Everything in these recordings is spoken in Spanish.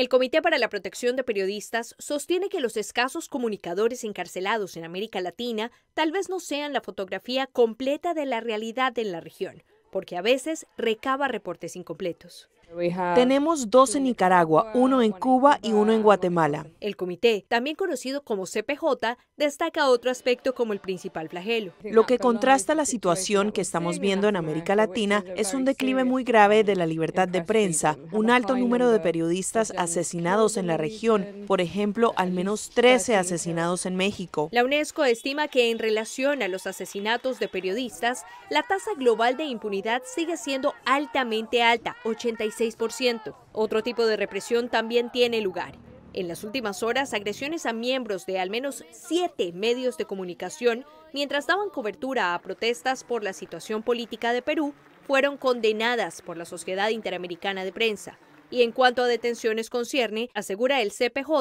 El Comité para la Protección de Periodistas sostiene que los escasos comunicadores encarcelados en América Latina tal vez no sean la fotografía completa de la realidad en la región, porque a veces recaba reportes incompletos. Tenemos dos en Nicaragua, uno en Cuba y uno en Guatemala. El comité, también conocido como CPJ, destaca otro aspecto como el principal flagelo. Lo que contrasta la situación que estamos viendo en América Latina es un declive muy grave de la libertad de prensa, un alto número de periodistas asesinados en la región, por ejemplo, al menos 13 asesinados en México. La UNESCO estima que en relación a los asesinatos de periodistas, la tasa global de impunidad sigue siendo altamente alta, 85. Otro tipo de represión también tiene lugar. En las últimas horas, agresiones a miembros de al menos siete medios de comunicación, mientras daban cobertura a protestas por la situación política de Perú, fueron condenadas por la Sociedad Interamericana de Prensa. Y en cuanto a detenciones concierne, asegura el CPJ,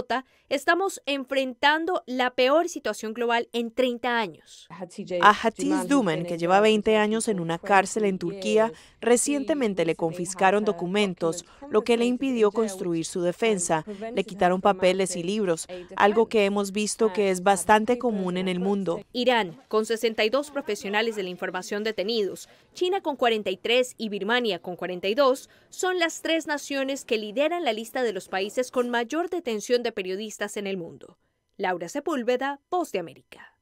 estamos enfrentando la peor situación global en 30 años. A Hatiz Duman, que lleva 20 años en una cárcel en Turquía, recientemente le confiscaron documentos, lo que le impidió construir su defensa. Le quitaron papeles y libros, e algo que hemos visto que es bastante común en el mundo. Irán, con 62 profesionales de la información detenidos, China con 43 y Birmania con 42, son las tres naciones que lideran la lista de los países con mayor detención de periodistas en el mundo. Laura Sepúlveda, Voz de América.